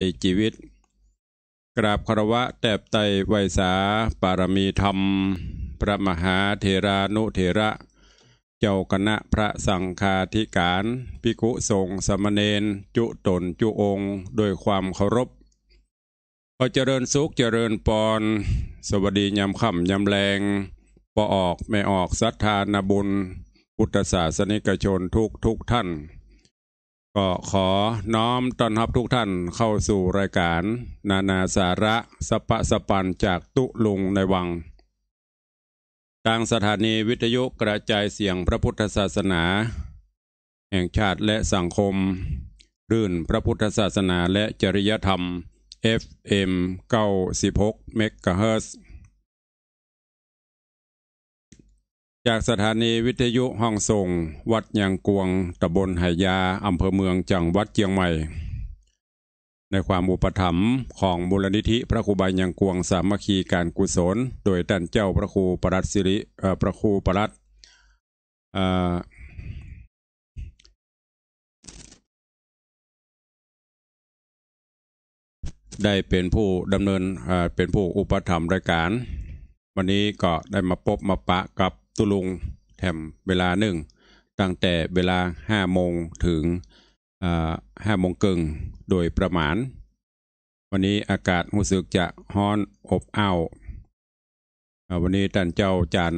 ในชีวิต กราบคารวะแตบไตไวสาปารมีธรรม พระมหาเทรานุเทระ เจ้าคณะพระสังฆาธิการ พิคุสงสมเนนจุตนจุองค์ โดยความเคารพพอเจริญสุข เจริญปอน สวัสดียำคำยำแรงปอออกไม่ออกสัทธานบุญพุทธศาสนิกชนทุกทุกท่าน็ขอน้อมต้อนรับทุกท่านเข้าสู่รายการ นานาสาระสปะสปันจากตุลุงในวังทางสถานีวิทยุกระจายเสียงพระพุทธศาสนา แห่งชาติและสังคมรื่นพระพุทธศาสนาและจริยธรรม FM 96 m h z จากสถานีวิทยุห้องส่งวัดยางกวงตำบลไหยาอำเภอเมือง จังหวัดเชียงใหม่ ในความอุปถัมภ์ของบุรณิธิพระครูบายังกวงสามัคคีการกุศล โดยท่านเจ้าพระครูประรัตสิริพระครูประรัตได้เป็นผู้ดำเนินเป็นผู้อุปถัมภ์รายการ วันนี้ก็ได้มาพบมาปะกับตุลุงแถมเวลาหนึ่ง ตั้งแต่เวลาห้าโมงถึงห้าโมงเกิงโดยประมาณ วันนี้อากาศรู้สึกจะฮ้อนอบอ้าววันนี้ท่านเจ้าจาน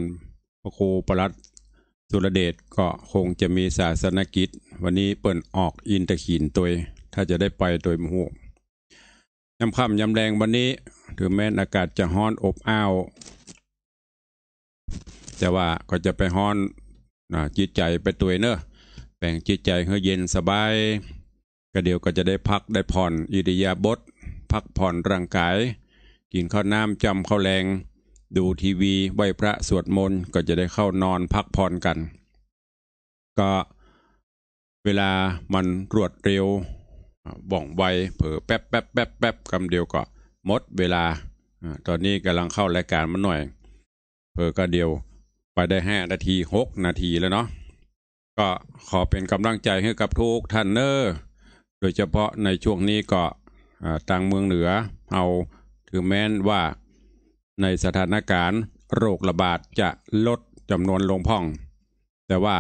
พระครูประลัดสุรเดช ก็คงจะมีศาสนกิจ วันนี้เปิดออกอินตะขีนตัวถ้าจะได้ไปโดยมหูยำคำยำแรงวันนี้ถึงแม้อากาศจะฮ้อนอบอ้าวแต่ว่าก็จะไปฮ้อนนะจิตใจไปตัวเนอะแบ่งจิตใจให้เย็นสบาย ก็เดี๋ยวก็จะได้พักได้ผ่อนอิริยาบถพักผ่อนร่างกาย กินข้าวน้ำจำข้าวแรงดูทีวีไหวพระสวดมนต์ก็จะได้เข้านอนพักผ่อนกันก็เวลามันรวดเร็วบ่องไวเผลอแป๊บแป๊บแป๊บแป๊บคำเดียวก็หมดเวลา ตอนนี้กำลังเข้ารายการมาหน่อยเผลอก็เดียวไปได้ห้านาทีหกนาทีแล้วเนาะ ก็ขอเป็นกำลังใจให้กับทุกท่านเนอร์ โดยเฉพาะในช่วงนี้ก็ต่างเมืองเหนือเอาถือแม้นว่าในสถานการณ์โรคระบาดจะลดจำนวนลงพ่อง แต่ว่า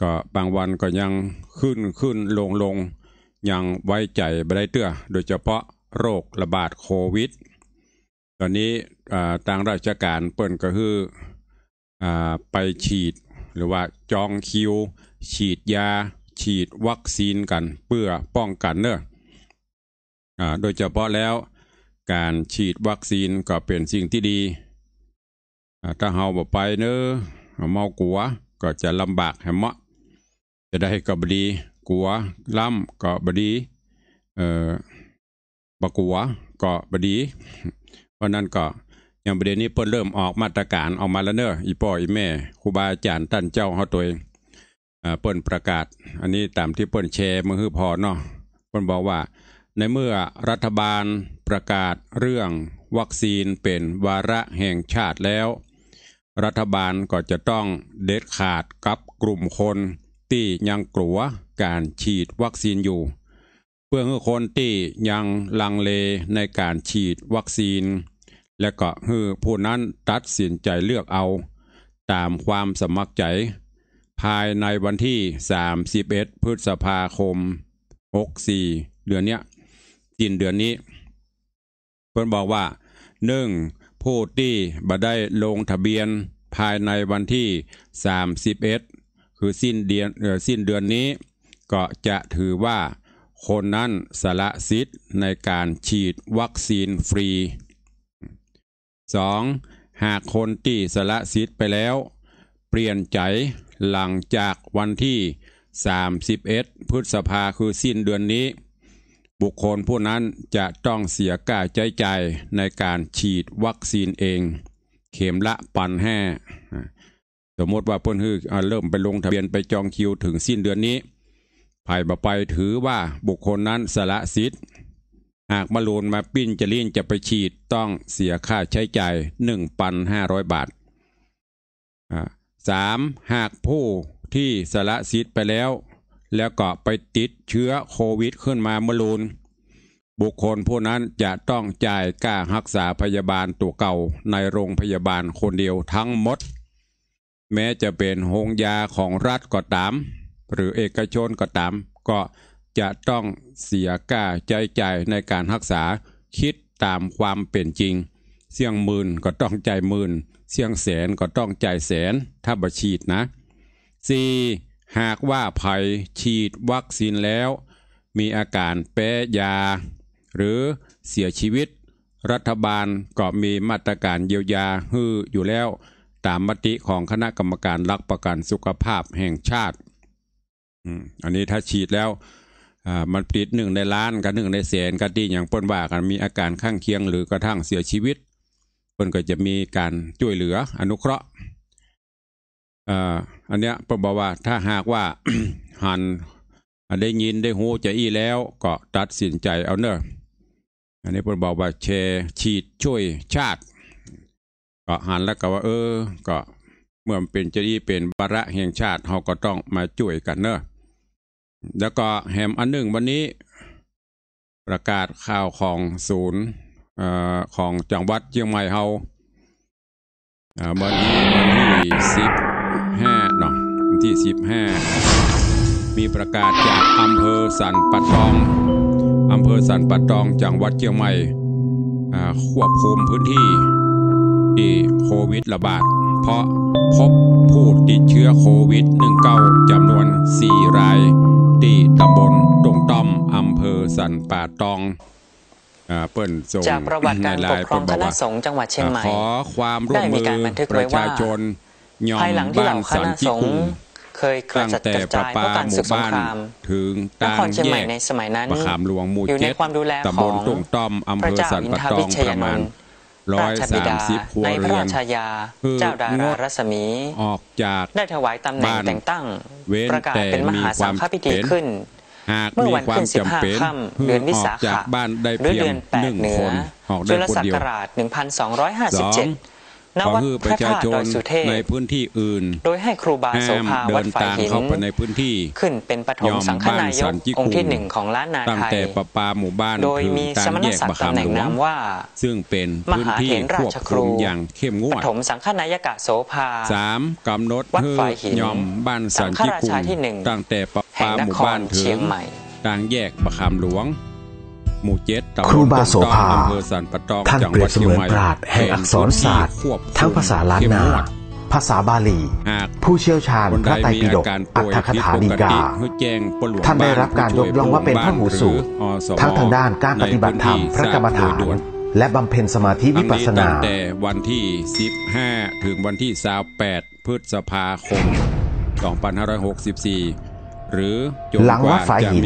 ก็บางวันก็ยังขึ้นขึ้นลงลงยังไว้ใจไม่ได้เตื้อ โดยเฉพาะโรคระบาดโควิด ตอนนี้ต่างราชการเปิ่นก็คือไปฉีดหรือว่าจองคิว ฉีดยา ฉีดวัคซีนกันเพื่อป้องกันเนอะโดยเฉพาะแล้วการฉีดวัคซีนก็เป็นสิ่งที่ดี ถ้าเราไปเนอะเมากลัวก็จะลำบากแหมะ จะได้กับดีกลัวล่ำก็บดีเออบกัว ก็บดี เพราะนั้นก็อย่างประเด็นนี้เพิ่นเริ่มออกมาตรการออกมาแล้วเนอ้อีพ่ออีแม่ครูบาอาจารย์ท่านเจ้าเขาตัวเองเปิ้นประกาศอันนี้ตามที่เปิ้นแชร์มือพอเนาะเปิ้นบอกว่าในเมื่อรัฐบาลประกาศเรื่องวัคซีนเป็นวาระแห่งชาติแล้ว รัฐบาลก็จะต้องเด็ดขาดกับกลุ่มคนที่ยังกลัวการฉีดวัคซีนอยู่ เพื่อให้คนที่ยังลังเลในการฉีดวัคซีนและก็คือผู้นั้นตัดสินใจเลือกเอาตามความสมัครใจ ภายในวันที่ 31 พฤษภาคม 64เดือนเนี้ยสิ้นเดือนนี้เพื่อนบอกว่าหนึ่งผู้ที่บัได้ลงทะเบียนภายในวันที่ 31 คือสิ้นเดือนสิ้นเดือนนี้ ก็จะถือว่าคนนั้นสละสิทธิ์ในการฉีดวัคซีนฟรี 2. หากคนที่สละสิทธิ์ไปแล้ว เปลี่ยนใจหลังจากวันที่31พฤษภาคือสิ้นเดือนนี้ บุคคลผู้นั้นจะต้องเสียก่าใจใจในการฉีดวัคซีนเอง เข็มละปันแห่สมมติว่าเพื่อนฮือเริ่มไปลงทะเบียนไปจองคิวถึงสิ้นเดือนนี้ภายบไปถือว่าบุคคลนั้นสละสิทธิ์หากมาลูนมาปิ้นจะลีนจะไปฉีดต้องเสียค่าใช้จ่ายหนึ่งพันห้าร้อยบาทสามหากผู้ที่สละสิทธิ์ไปแล้ว แล้วก็ไปติดเชื้อโควิดขึ้นมามาลูน บุคคลผู้นั้นจะต้องจ่ายค่ารักษาพยาบาลตัวเก่าในโรงพยาบาลคนเดียวทั้งหมด แม้จะเป็นโรงยาของรัฐก็ตาม หรือเอกชนก็ตามก็จะต้องเสียกาใจใจในการรักษาคิดตามความเป็นจริง เสี่ยงหมื่นก็ต้องใจหมื่นเสี่ยงแสนก็ต้องใจแสนถ้าบฉีดนะ 4. หากว่าภัยฉีดวัคซีนแล้ว มีอาการแพ้ยา หรือเสียชีวิต รัฐบาล ก็มีมาตรการเยียวยาฮื้ออยู่แล้วตามมติของคณะกรรมการรักประกันสุขภาพแห่งชาติอันนี้ถ้าฉีดแล้วอ่ามันติดหนึ่งในล้านกับหนึ่งในแสนกับที่อย่างเปิ้นว่ากันมีอาการข้างเคียงหรือกระทั่งเสียชีวิตเปิ้นก็จะมีการช่วยเหลืออนุเคราะห์อ่าอันเนี้ยเปิ้นบอกว่าถ้าหากว่าหันได้ยินได้หูจะอี้แล้วก็ตัดสินใจเอาเนอะอันนี้เปิ้นบอกว่าแชร์ฉีดช่วยชาติ ก็หันแล้วก็ว่า เออ ก็เมื่อเป็นจะอีเป็นบาระแห่งชาติเราก็ต้องมาช่วยกันเนอะแล้วก็แฮมอันหนึ่งวันนี้ประกาศข่าวของศูนย์ของจังหวัดเชียงใหม่เฮาวันนี้วันที่สิบห้าเนาะวันที่สิบห้ามีประกาศจากอำเภอสันปะตองอำเภอสันปะตองจังหวัดเชียงใหม่ควบคุมพื้นที่ที่โควิดระบาดเพราะพบผู้ติดเชื้อโควิด -19 จำนวน 4 รายที่ตำบลตรงต้อมอำเภอสันป่าตองเจากประวัติการปกครองคณะสงฆ์จังหวัดเชียงใหม่ขอความร่วมมือประชาชน ยอมบ้านสันติคุมเคยกระจัดกระจายเพราะการศึกสงครามถึงนครเชียงใหม่ในสมัยนั้น อยู่ในความดูแลของตำบลตงต้อมอำเภอสันปะตองประมาณร้อยสามสิบครัวเรือนในพระราชยา เจ้าดารารัศมีออกจากได้ถวายตำแหน่งแต่งตั้ง ประกาศเป็นมหาสังฆพิธีขึ้นหากมีความจำเป็นเพื่ออดือนวิสาขะหรือเดือนแปงเหนือจุลศักราชหนึ่งยห้าสิขอให้ประชาชนในพื้นที่อื่น โดยให้ครูบาโสภาวัดฝ่ายหินเข้าไปในพื้นที่ ขึ้นเป็นปฐมสังฆนายกองค์ที่หนึ่งของล้านนาไทยแต่ประปาหมู่บ้านโดยมีสมณศักดิ์ตำแหน่งนามว่า ซึ่งเป็นพื้นที่าชครูอย่างเข้มงวด ปฐมสังฆนายกะโสภาสามกำหนดวัดฝ่ายหินยอม บ้านสั่หิกุงตั้งแต่ประปาหมู่บ้านียงต่างแยกประคำหลวงหมู่เจ็ดครูบาโสภา ท่านเปรียบเสมือนปราดแห่งอักษรศาสตร์ทั้งภาษาล้านนา ภาษาบาลี ผู้เชี่ยวชาญพระไตรปิฎกอัตถคถานิกา ท่านได้รับการยกย่องว่าเป็นพระหูสูตร ทั้งทางด้านการปฏิบัติธรรมพระกรรมฐาน และบำเพ็ญสมาธิวิปัสสนาแต่วันที่ 15 ถึงวันที่28พฤษภาคม 2564หรือหลังวัดฝายหิน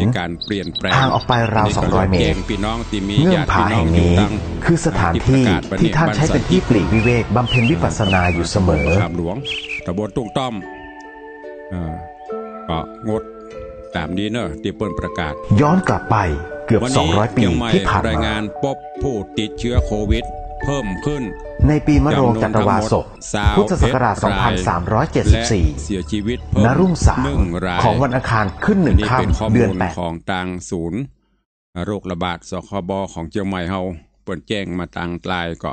ห่างออกไปราว200เมตรเงื่อนผาแห่งนี้คือสถานที่ที่ท่านใช้เป็นที่ปลีกวิเวกบำเพ็ญวิปัสสนาอยู่เสมอามหลวงตะบนตุ้งต้อมก็งดตามนี้เนอะที่เปิ้นประกาศ ย้อนกลับไปเกือบ 200 ปีที่ผ่านมารายงานพบผู้ติดเชื้อโควิดเพิ่มขึ้นในปีมะโรงจันทวาศกพุทธศักราช 2374นรุ่งสามของวันอาคารขึ้นหนึ่งค่ำเดือนแปดของตังศูนย์ โรคระบาดสคบของเชียงใหม่เฮาเปิดแจ้งมาตังกลายก็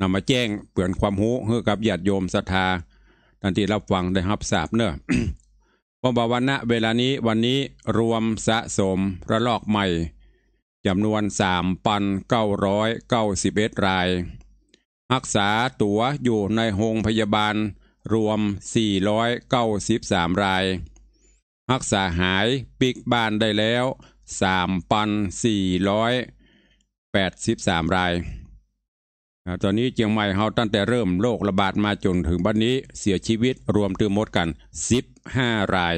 นำมาแจ้งเปลี่ยนความหูพื่อกับญาติโยมศรัทธาทันทีรับฟังได้รับทราบเนอะพบวันณะเวลานี้วันนี้รวมสะสมระลอกใหม่จำนวน 3,991ราย รักษาตัวอยู่ในโรงพยาบาลรวม 493 ราย รักษาหายปิกบ้านได้แล้ว 3,483 ราย ตอนนี้เชียงใหม่ เฮาตั้งแต่เริ่มโรคระบาดมาจนถึงบัดนนี้เสียชีวิตรวมทั้งหมดกัน 15 ราย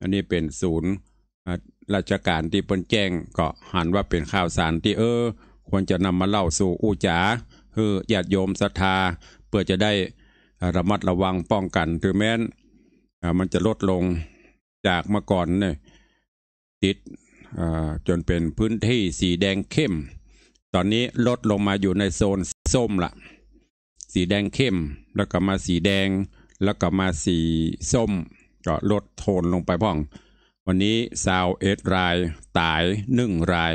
อันนี้เป็นศูนย์ราชการที่เปิ้นแจ้งก็หันว่าเป็นข่าวสารที่เออ ควรจะนำมาเล่าสู่อูจจ๋าเือญาติโยมศรัทธาเพื่อจะได้ระมัดระวังป้องกันถึงแม้นมันจะลดลงจากเมื่อก่อนเนี่ยติดจนเป็นพื้นที่สีแดงเข้ม ตอนนี้ลดลงมาอยู่ในโซนส้มละสีแดงเข้มแล้วก็มาสีแดงแล้วก็มาสีส้มก็ลดโทนลงไปพ่องวันนี้สาว เอ็ด รายตายหนึ่งราย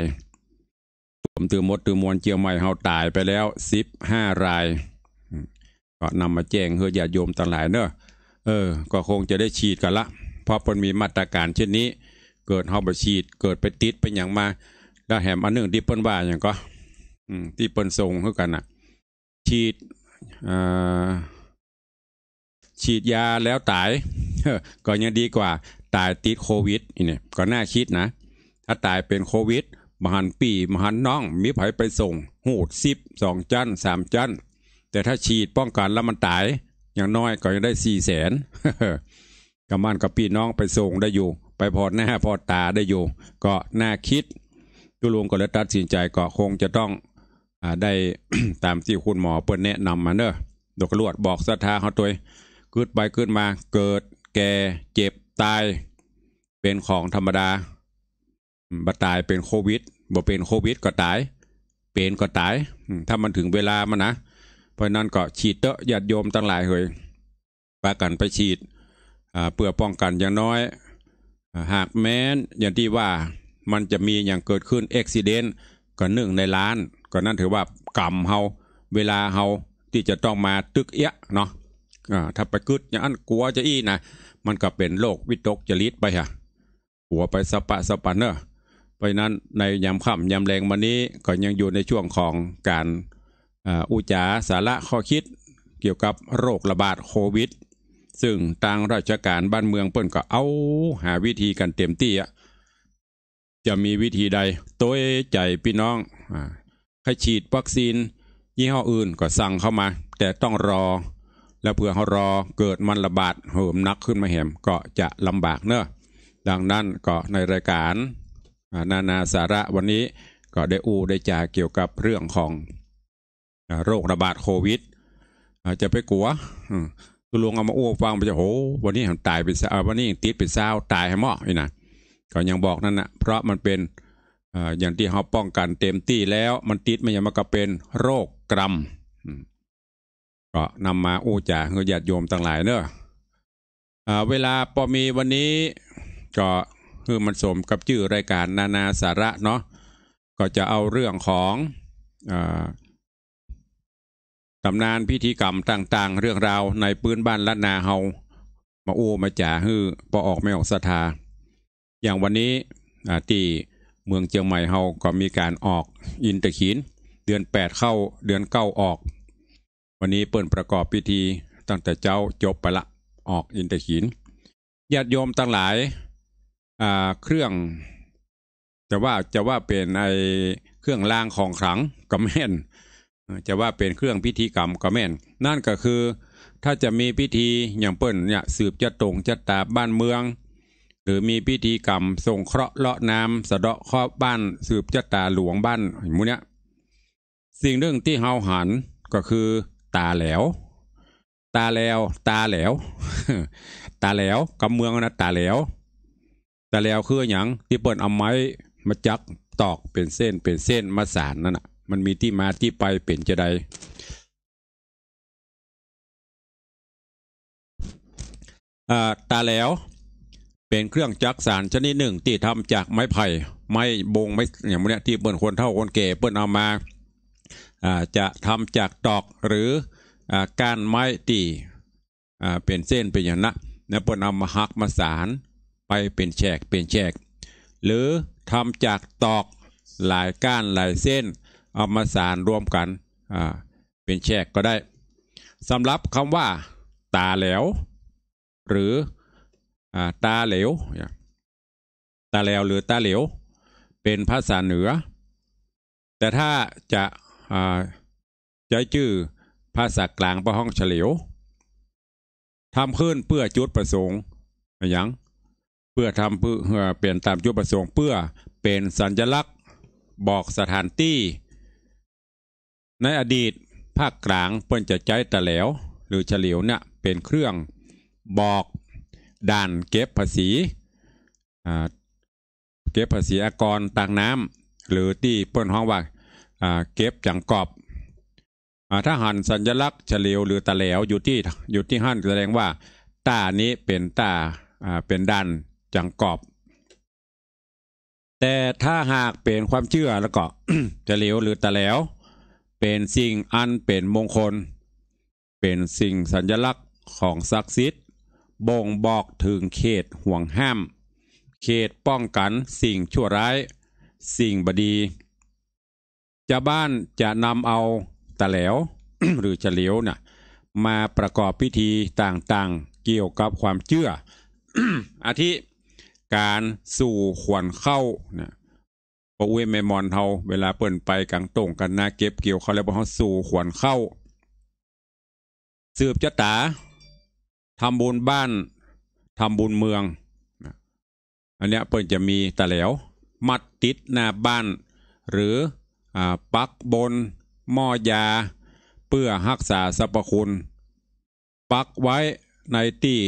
ผมตือมดตือมวลเจียวใหม่เฮาตายไปแล้วสิบห้าราย ก็นำมาแจ้งเฮือญาติโยมต่างหลายเนอะเออ ก็คงจะได้ฉีดกันละ เพราะมันมีมาตรการ เช่นนี้ เกิดเฮาไปฉีดเกิดไปติดไปอย่างมาก็้แหมอันหนึ่งที่เปิ้นว่าอย่างก็ที่เปิ้นทรงเท่ากันอ่ะ ฉีดฉีดยาแล้วตายก็ยังดีกว่าตายติดโควิดนี่ก็น่าคิดนะ ถ้าตายเป็นโควิด มหันปีมหันน้อง มีไผไปส่งหูดสิบสองจันสามจันแต่ถ้าฉีดป้องกันแล้วมันตายอย่างน้อยก็ยังได้สี่แสนกับมันกับพี่น้องไปส่งได้อยู่ไปพอหน้าพอตาได้อยู่ ก็น่าคิดตุลุงก็เลยตัดสินใจก็คงจะต้องอได้ตามที่คุณหมอเปิ้นแนะนำมาเนอะดกลวดบอกสธาเขาตัวเกิดไปเกิดมาเกิดแก่เจ็บตายเป็นของธรรมดาบ่ตายเป็นโควิดบ่เป็นโควิด ก็ตาย เป็นก็ตายถ้ามันถึงเวลามันนะ เพราะนั้นก็ฉีดเตอะญาติโยมตั้งหลายเฮยปากันไปฉีดเพื่อป้องกันอย่างน้อยหากแม้นอย่างที่ว่ามันจะมีอย่างเกิดขึ้นอุบิเหตุก็หนึ่งในล้านก็นั่นถือว่ากรรมเฮาเวลาเฮาที่จะต้องมาตึกเอะเนาะถ้าไปกึดอย่างอันกลัวจะอี้นะมันก็เป็นโรควิตกจริตไปฮะหัวไปสปะสปนเนอะเพราะนั้นในยามค่ำยามแรงวันนี้ก็ยังอยู่ในช่วงของการอุจาสาระข้อคิด เกี่ยวกับโรคระบาดโควิด ซึ่งทางราชการบ้านเมืองเปิ้นก็เอาหาวิธีกันเต็มที่อะจะมีวิธีใดตัวใจพี่น้องใครฉีดวัคซีนยี่ห้ออื่นก็สั่งเข้ามา แต่ต้องรอแล้วเผื่อเขารอเกิดมันระบาดเหิมนักขึ้นมาเหมก็จะลำบากเนอะดังนั้นก็ในรายการนานาสาระวันนี้ก็ได้ อูได้จาเกี่ยวกับเรื่องของโรคระบาดโควิด จะไปกลัว ตุลวงเอามาอู้ฟังไปจะโห วันนี้ผมตายไปาวันนี้ติดไปเศร้าตายให้หมอนี่นะก็ยังบอกนั่นนะเพราะมันเป็นอย่างที่เขาป้องกันเต็มที่แล้วมันติดมันยังมาก็เป็นโรคกรรมก็นำมาอู้จ่าเงยหยาดโยมต่างหลายเนอะเวลาพอมีวันนี้ก็คือมันสมกับชื่อรายการนานาสาระเนาะ ก็จะเอาเรื่องของตำนานพิธีกรรมต่างๆ เรื่องราวในปืนบ้านละนาเฮามาอู้มาจ่าฮือพอออกไม่ออกสถทาอย่างวันนี้ที่เมืองเชียงใหม่เฮาก็มีการออกอินตะขินเดือน 8 เข้าเดือน9ออกวันนี้เปิดประกอบพิธีตั้งแต่เจ้าจบไปละออกอินเต์หินญาติโยมตั้งหลายเครื่องจะว่าจะว่าเป็นไอเครื่องรางของขลังก็แม่นจะว่าเป็นเครื่องพิธีกรรมก็แม่นนั่นก็คือ ถ้าจะมีพิธีอย่างเปิ้นเนี่ยสืบจะตรงจะตาบ้านเมือง หรือมีพิธีกรรมส่งเคราะห์เลาะน้ำสะเดาะข้อบ้าน สืบจะตาหลวงบ้านอย่างมูเนี้ยสิ่งเรื่องที่เฮาหันก็คือตาแหลว ตาแหลว ตาแหลว ตาแหลวกำเมืองนะตาแหลว ตาแหลวคืออย่างที่เปิดเอาไม้มาจักตอกเป็นเส้นเป็นเส้นมาสานนั่นน่ะ มันมีที่มาที่ไปเป็นจะใดตาแหลวเป็นเครื่องจักสารชนิดหนึ่งที่ทำจากไม้ไผ่ไม้บงไม้อย่างเนี้ยที่เปิ้คนเท่าคนแก่เปิ้เอามาจะทำจากตอกหรือการไม้ตีเป็นเส้นเป็นอย่างนั้นนะพอนำมาหักมาสารไปเป็นแฉกเป็นแฉกหรือทำจากตอกหลายก้านหลายเส้นเอามาสารรวมกันเป็นแฉกก็ได้สำหรับคำว่าตาแหลว หรือตาเหลว ตาแหลวหรือตาเหลว เป็นภาษาเหนือ แต่ถ้าจะใจจชื่อภาษากลางประห้องเฉลียวทำขึ้นเพื่อจุดประสงค์อย่างเพื่อทำเพื่อเปลี่ยนตามจุดประสงค์เพื่อเป็นสัญลักษณ์บอกสถานที่ในอดีตภาคกลางเพิ่นจะใช้ตะแล้ว หรือเฉลียวเนี่ยเป็นเครื่องบอกด่านเก็บภาษีเก็บภาษีอากรต่างน้ำหรือที่เพิ่นห้องว่าเก็บจังกอบ ถ้าหันสัญลักษณ์เฉลียวหรือตะเหลวอยู่ที่อยู่ที่หันแสดงว่าตานี้เป็นตาเป็นดันจังกอบ แต่ถ้าหากเป็นความเชื่อแล้วก็เฉลียวหรือตะแหลวเป็นสิ่งอันเป็นมงคล เป็นสิ่งสัญลักษณ์ของศักดิ์สิทธิ์ บ่งบอกถึงเขตห่วงห้าม เขตป้องกันสิ่งชั่วร้าย สิ่งบดีจาบ้านจะนำเอาตะแหลว หรือเฉลียวน่ะ มาประกอบพิธีต่างๆ เกี่ยวกับความเชื่อ อาทิการสู่ขวัญเข้านะพระเวมมอนเฮาเวลาเปิ่นไปกังตรงกันนาเก็บเกี่ยวเขา แล้วพอเขาสู่ขวัญเข้า สืบจะตาทำบุญบ้านทำบุญเมืองอันเนี้ยเปิ่นจะมีตะแหลวมัดติด หน้าบ้านหรือปักบน หม้อยา เพื่อรักษาสรรพคุณ ปักไว้ในที่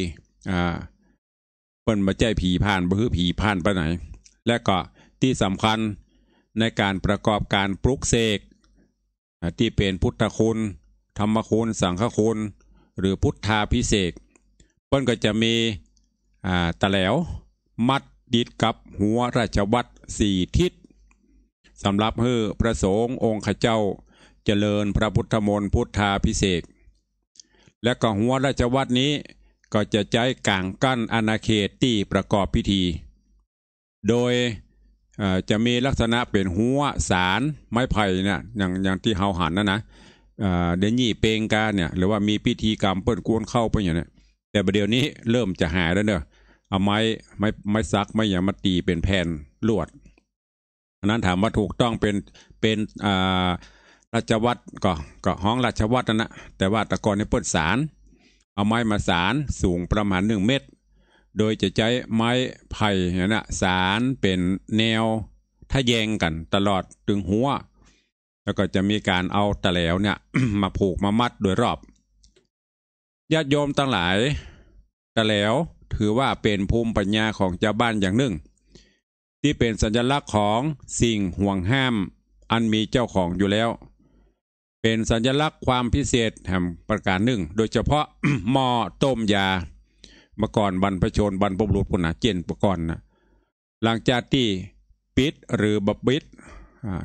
เป็นมาใจผีผ่านบือผีผ่านไปไหน และก็ที่สำคัญในการประกอบการปลุกเสกที่เป็นพุทธคุณ ธรรมคุณ สังฆคุณ หรือพุทธาพิเศษเปิ้นก็จะมีตะแหลวมัดดิดกับหัวราชวัตรสี่ทิศสำหรับเฮือพระสงฆ์องค์ขเจ้าเจริญพระพุทธมนต์พุทธาพิเศษ และก็หัวราชวัดนี้ก็จะใช้กางกั้นอาณาเขตที่ประกอบพิธี โดยจะมีลักษณะเป็นหัวสารไม้ไผ่เนี่ยอย่างอย่างที่เฮาหันนะนะเดนยี่เปงกาเนี่ยหรือว่ามีพิธีกรรมเปิดกวนเข้าไปอย่างนี้แต่ประเดี๋ยวนี้เริ่มจะหายแล้วเนอะเอาไม้ไม้ไม้ซักไม้อย่างมาตีเป็นแผ่นลวดนั้นถามว่าถูกต้องเป็นเป็นอ่าราชวัตรก็ก็ห้องราชวัตรนะแต่ว่าตะกอนในเปิดสาร เอาไม้มาสารสูงประมาณหนึ่งเมตร โดยจะใช้ไม้ไผ่นะสารเป็นแนวถ้าแยงกันตลอดถึงหัว แล้วก็จะมีการเอาตะแลลวเนี่ยมาผูกมามัดโดยรอบญาติโยมตั้งหลายตะแลลวถือว่าเป็นภูมิปัญญาของชาวบ้านอย่างหนึ่งที่เป็นสัญลักษณ์ของสิ่งห่วงห้ามอันมีเจ้าของอยู่แล้ว เป็นสัญลักษณ์ความพิเศษ แห่งประการหนึ่ง โดยเฉพาะหม้อต้มยาเมื่อก่อนบรรพชนบรรพบุรุษคนหนาเจนประก่อนนะหลังจากที่ปิดหรือบปิด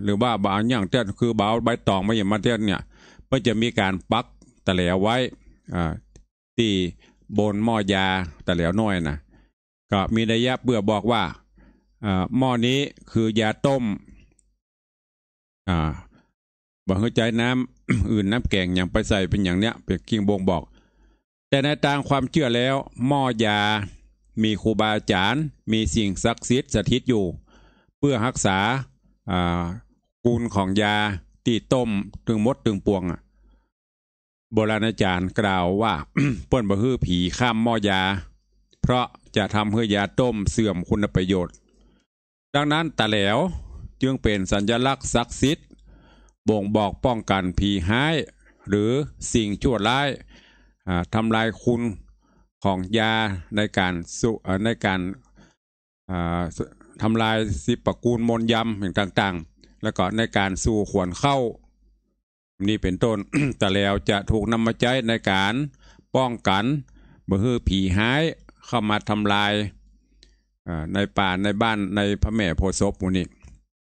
หรือว่าบาอย่างเช่นคือบาใบตองมาอย่างมาเช่นเนี่ยก็จะมีการปักตะเหลวไว้ที่บนหม้อยาตะเหลวน้อยนะก็มีนะยยะเบื่อบอกว่าหม้อนี้คือยาต้มบอกเข้ใจน้ำอื่นน้ำแกงอย่างไปใส่เป็นอย่างเนี้ยเป็นกิ่งบงบอก แต่ในทางความเชื่อแล้ว หม้อยามีครูบาอาจารย์ มีสิ่งศักดิ์สิทธิ์สถิตอยู่ เพื่อรักษากูณของยาตีต้มถึงมดถึงปวงโบราณอาจารย์กล่าวว่าเปิ้นบะฮื้อผีข้ามหม้อยา เพราะจะทำให้ยาต้มเสื่อมคุณประโยชน์ดังนั้นตะแหลวจึงเป็นสัญลักษณ์ศักดิ์สิทธิ์บ่งบอกป้องกันผีห้ายหรือสิ่งชั่วร้ายทำลายคุณของยาในการสุในการทำลายสิปกูลมนยำอย่างต่างๆ แล้วก็ในการสู่ขวนเข้า นี่เป็นต้นแต่แล้วจะถูกนำมาใช้ในการป้องกันบ่ฮือผีหาย เข้ามาทำลายในป่าในบ้านในพระแม่โพศพมูนี้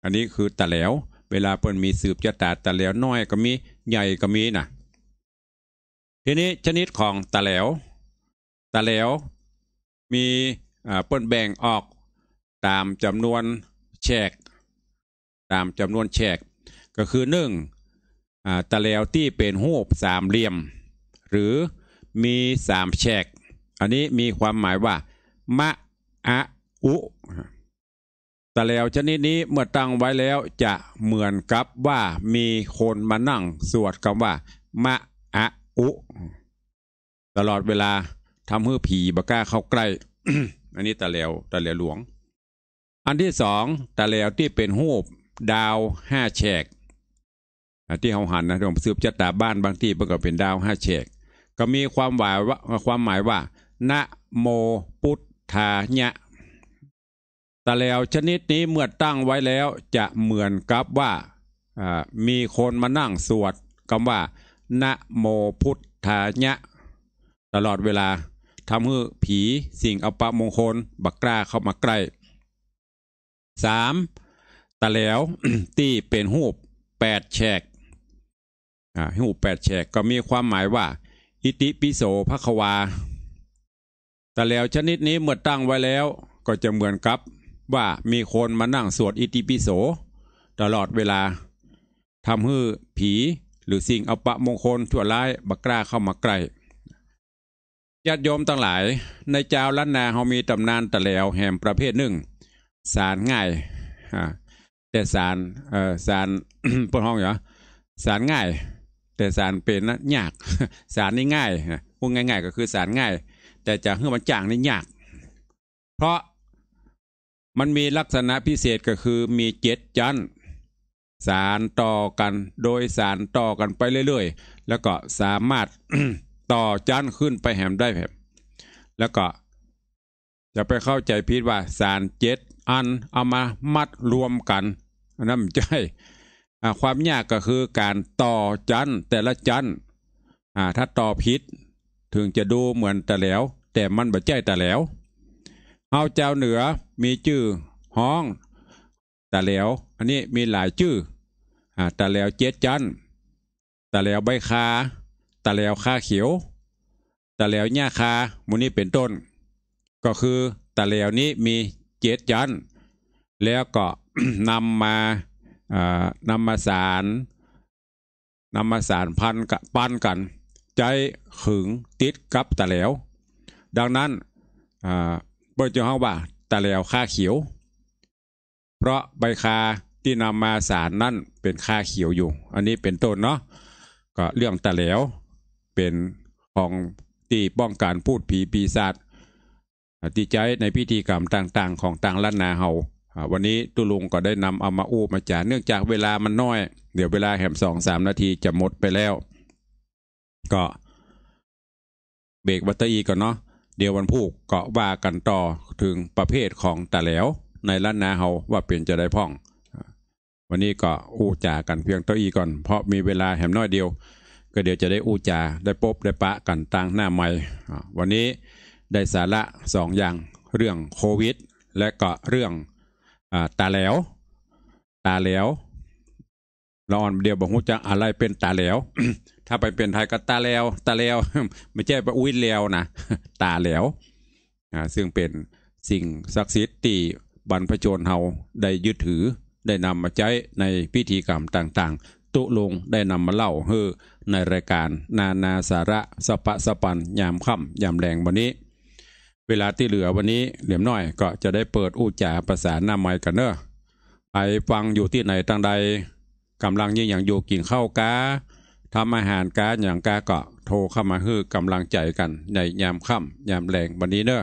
อันนี้คือตะแหลว เวลาเปิ้นมีสืบจะตาตะแหลวน้อยก็มีใหญ่ก็มีนะทีนี้ชนิดของตะแหลวตะแหลว มีเปิ้นแบ่งออกตามจำนวนแฉกตามจำนวนแฉกก็คือหนึ่งตะแหลวที่เป็นหูบสามเหลี่ยม หรือมีสามแฉกอันนี้มีความหมายว่า มะ อะอุแต่แล้วชนิดนี้เมื่อตั้งไว้แล้วจะเหมือนกับว่ามีคนมานั่ง สวดคำว่ามะอะอุ ตลอดเวลาทำให้ผีบก้าเข้าใกล้ อันนี้ตะเลวตะเลวหลวง อันที่สองตะเลวที่เป็นหูบดาวห้าแฉกที่เขาหันนะผงสืบจะตาบ้านบางที่มันก็เป็นดาวห้าแฉกก็มีความหมายว่าความหมายว่า นะโมพุทธายะตะแล้วชนิดนี้เมื่อตั้งไว้แล้วจะเหมือนกับว่ามีคนมานั่งสวดคำว่านะโมพุทธายะตลอดเวลาทำให้ผีสิ่งอปมงคลบักกล้าเข้ามาใกล้ 3. ตะแล้วที่เป็นหูปแปดแฉกหูปแปดแฉกก็มีความหมายว่าอิติปิโสภะควาตะแล้วชนิดนี้เมื่อตั้งไว้แล้วก็จะเหมือนกับว่ามีคนมานั่งสวดอิติปิโส ตลอดเวลาทำให้ผีหรือสิ่งอปะมงคลชั่วร้ายบักล้าเข้ามาใกล้ญาติโยมตั้งหลายในเจ้าล้านนาเขามีตำนานตะแลวแห่งประเภทหนึ่งสารง่าย แต่สารเอ่อสารปิดห้องเหรอสารง่ายแต่สารเป็นนะยากสารนี่ง่ายพูดง่ายๆก็คือสารง่าย แต่จะเรื่อมันจางนี่ยาก เพราะมันมีลักษณะพิเศษก็คือมีเจ็ดชั้นสารต่อกัน โดยสารต่อกันไปเรื่อยๆแล้วก็สามารถต่อชั้นขึ้นไปแหมได้แหมแล้วก็ จะไปเข้าใจผิดว่าสารเจ็ดอันเอามามัดรวมกันนั่นไม่ใช่ความยากก็คือการต่อชั้นแต่ละชั้นถ้าต่อผิด ถึงจะดูเหมือนแต่แล้ว แต่มันบ่ใจแต่แล้วเอาเจ้าเหนือมีชื่อห้องตาเหลวอันนี้มีหลายชื่ออตาเหลวเจ็ดจันตาเหลวใบคาตาเหลวคาเขียวตาเหลวหญ้าคามูนี้เป็นต้น ก็คือตาเหลวนี้มีเจ็ดจัน แล้วก็นำมานำมาสารนำมาสารพันกับปันกันใจขึงติดกับตะเหลวดังนั้นเบิดอยู่เฮาว่าตะแล้วค่าเขียว เพราะใบคาที่นำมาสารนั่นเป็นค่าเขียวอยู่ อันนี้เป็นต้นเนาะ ก็เรื่องตะแล้วเป็นของที่ป้องกันพูดผีปีศาจตีใจในพิธีกรรมต่างๆ ของต่างล้านนาเฮาวันนี้ตุลุงก็ได้นำเอามาอู้มาจาเนื่องจากเวลามันน้อย เดี๋ยวเวลาแหมสองสามนาทีจะหมดไปแล้ว ก็ เบรกบัตเตอรี่ก่อนเนาะเดี๋ยววันพูกเกาะว่ากันต่อถึงประเภทของตะแหลวในล้านนาเฮาว่าเป็นจะได้พ่อง วันนี้ก็อู้จากันเพียงเต้าอีก่อน เพราะมีเวลาแหมน้อยเดียว ก็เดี๋ยวจะได้อู้จา ได้ปบได้ปะกันต่างหน้าใหม่วันนี้ได้สาระสองอย่างเรื่องโควิด และก็เรื่องอตาแหลวตาแหลวเราอ่านเดียวบอกว่าจะอะไรเป็นตาแหลวถ้าไปเปลี่ยนไทยก็ตาแล้วตาแล้ว ไม่ใช่ปอุ้ยแล้วนะ ตาแล้วอ่าซึ่งเป็นสิ่งศักดิ์สิทธิ์ที่บรรพชนเฮาได้ยึดถือ ได้นำมาใช้ในพิธีกรรมต่างๆ ตุลงได้นำมาเล่าเฮอในรายการนานาสาระสปะสปัน ยามค่ำยามแรงวันนี้ เวลาที่เหลือวันนี้เหลี่ยมน้อยก็จะได้เปิดอุจจาภาษาหน้าไม้กันเนอะไปฟังอยู่ที่ไหนตั้งใดกำลังยิ่งอย่างโยกินข้าวกาทำอาหารกาอย่างกาเกาะโทรเข้ามาฮือกำลังใจกัน ในยามค่ำ ยามแรงวันนี้เนอะ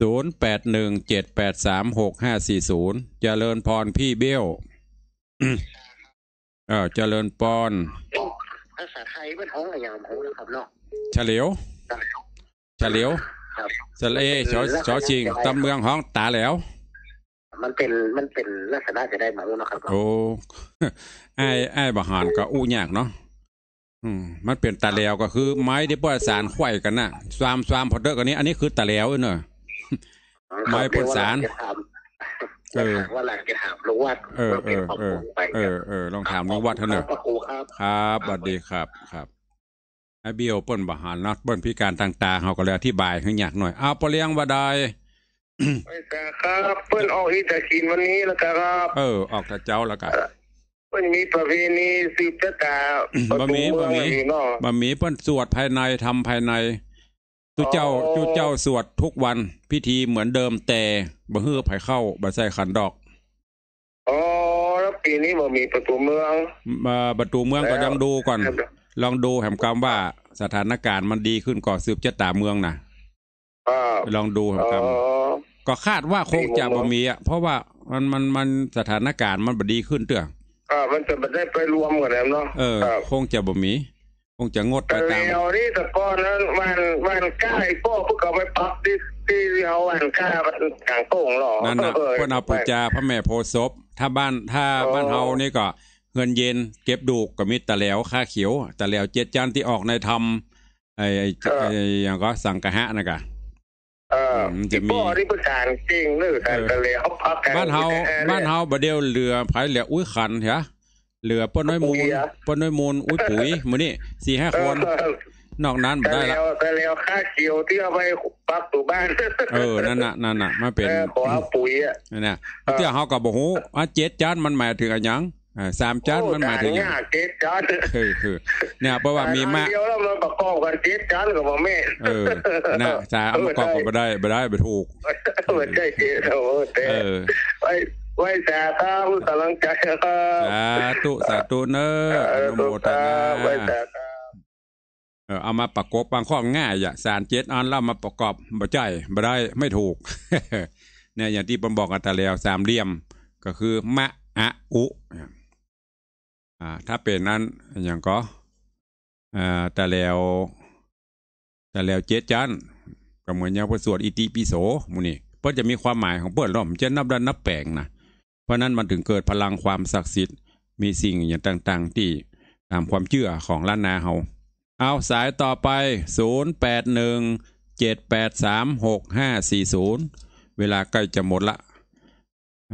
ศูนย์แปดหนึ่งเจ็ดแปดสามหกห้าสี่ศูนย์เจริญพรพี่เบี้ยวเออเจริญพรภาษาไทยเป็นห้องอะไรอย่างผมองนะครับเนาะเฉลียวเฉลียวเสเลชอชอชิงตำเมืองห้อง ตาแล้ว มันเป็นมันเป็น ลักษณะจะได้มาอู้นะครับโอ้ไอ้ไอ้บหานก็อู้ยากเนาะืมมันเป็นตะแล้วก็คือไม้ที่พ่อสารไข่กันน่ะซามซามพอเดอร์กันนี้อันนี้คือตะแล้วเนอะไม้พ่อสารเออว่าหลังจะถามลุงวัดเออเออเออเออเออลองถามลุงวัดเถอะเนอะครับสวัสดีครับครับไอเบียวเปิ้ลบาหารนัดเปิ้ลพิการต่างๆเขาก็เลยอธิบายให้หยักหน่อยเอาปเลี้ยงว่าได้ครับเปิอนออกอีตากินวันนี้แล้วครับ เออ ออกตะเจ้าแล้วกันมันมีประเพณีสืบชะตาบะหมี่บะหมี่บะหมี่เพิ่นสวดภายในทำภายในจุเจ้าจุเจ้าสวดทุกวันพิธีเหมือนเดิมแต่บเฮื้อไผเข้าบะใส่ขันดอกอ๋อแล้วปีนี้บ่มีประตูเมืองมาประตูเมืองก็ยังดูก่อน ลองดูแหมกรรมว่าสถานการณ์มันดีขึ้นก่อสืบชะตาเมืองนะลองดูแหมกรรมก็คาดว่าคงจะบ่มีอ่ะเพราะว่ามันมันมันสถานการณ์มันบ่ดีขึ้นเตื้ออ่ามันจะไม่ได้ไปรวมกันแล้วเนาะเออ คงจะบ่มี คงจะงดไปตามแต่นวนี้แต่ก่อนนั้นมันมันกล้าไอ้พ่อพวกเขาไปปักที่ที่เอาอันกล้ามันกลางโต่งหรอนั่นน่ะพวกเอาปูจาพระแม่โพศพ ถ้าบ้านถ้าบ้านเฮานี่ก็เงินเย็นเก็บดูกก็มีตะแหลวค่าเขียวตะแหลวเจ็ดจานที่ออกในธรรมไอ้ไอ้อย่างก็สังกะฮะนะกะออจะมีบ่ได้ประการิ่งนึกอต่ทะเลฮอักฮันบ้านเฮาบ้านเฮาบ่เดียวเรือไผเหลืออุ้ยขันเหรอเหลือป้นน้อยมูลป้นน้อยมูลอุ้ยปุ๋ย มื้อนี้สี่ห้าคน นอกนั้นบ่ได้ละต่แล้วค่าเกี่ยวที่เอาไปปักตู่บ้านเออ นั่นน่ะนั่นน่ะมาเป็นขอปุ๋ยอ่ะนั่นน่ะเที่ยเฮาก็บ่ฮู้อ่ะเจ็ดจานมันหมายถึงอะหยังสามจานมันมาถึงเนี่ยเจ็ดจานคือคือเนี่ยเพราะว่ามีมากเดียวมานประกอบกันเจ็ดจานกับแม่เออนะสามประกอบกันไม่ได้ไม่ได้ไม่ถูกไม่ได้เจ็ดโอ้แต่ไว้ไว้สาธุกำลังใจครับสาธุสาธุเนอะอนุโมทนาเอามาประกอบบางข้อง่ายอย่าสารเจ็ดอันแล้วมาประกอบบ่ใจม่ได้ไม่ถูก เนี่ยอย่างที่ผมบอกกันแต่แล้วสามเหลี่ยมก็คือมะอะอุอ่าถ้าเป็นนั้นอย่างก็อ่าแต่แล้วแต่แล้วเจ็ดจันก็เหมือนอย่างสวดอิติปิโสมูนี่เพื่อจะมีความหมายของเปอนร่มเะนนับดันนับแปลงนะ เพราะนั้นมันถึงเกิดพลังความศักดิ์สิทธิ์มีสิ่งอย่างต่างๆ ที่ตามความเชื่อของล้านนาเฮาเอาสายต่อไปศูน้าสี่ศูนย์เวลาใกล้จะหมดละ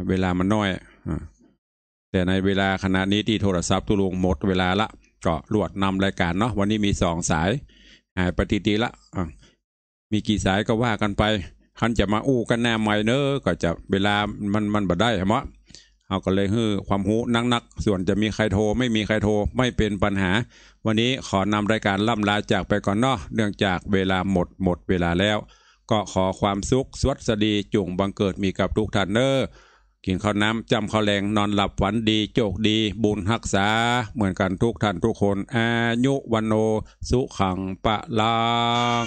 เวลามันน้อยอ่าแต่ในเวลาขณะนี้ที่โทรศัพท์ตุลุงหมดเวลาละก็รวดนำรายการเนาะวันนี้มีสองสายหายปฏิทิละมีกี่สายก็ว่ากันไป คันจะมาอู้กันแน่ใหม่เนอก็จะเวลามันมันบ่ได้เหรอเอาก็เลยฮือความหูนักนักส่วนจะมีใครโทรไม่มีใครโทรไม่เป็นปัญหา วันนี้ขอนำรายการล่ำลาจากไปก่อนเนาะเนื่องจากเวลาหมดหมด เวลาแล้ว ก็ขอความสุขสวัสดีจุงบังเกิดมีกับทุกท่านเนอกินข้าวน้ำจำข้าวแรงนอนหลับฝันดีโจกดี บุญหักษา เหมือนกันทุกท่านทุกคนอายุวันโน สุขังปะลัง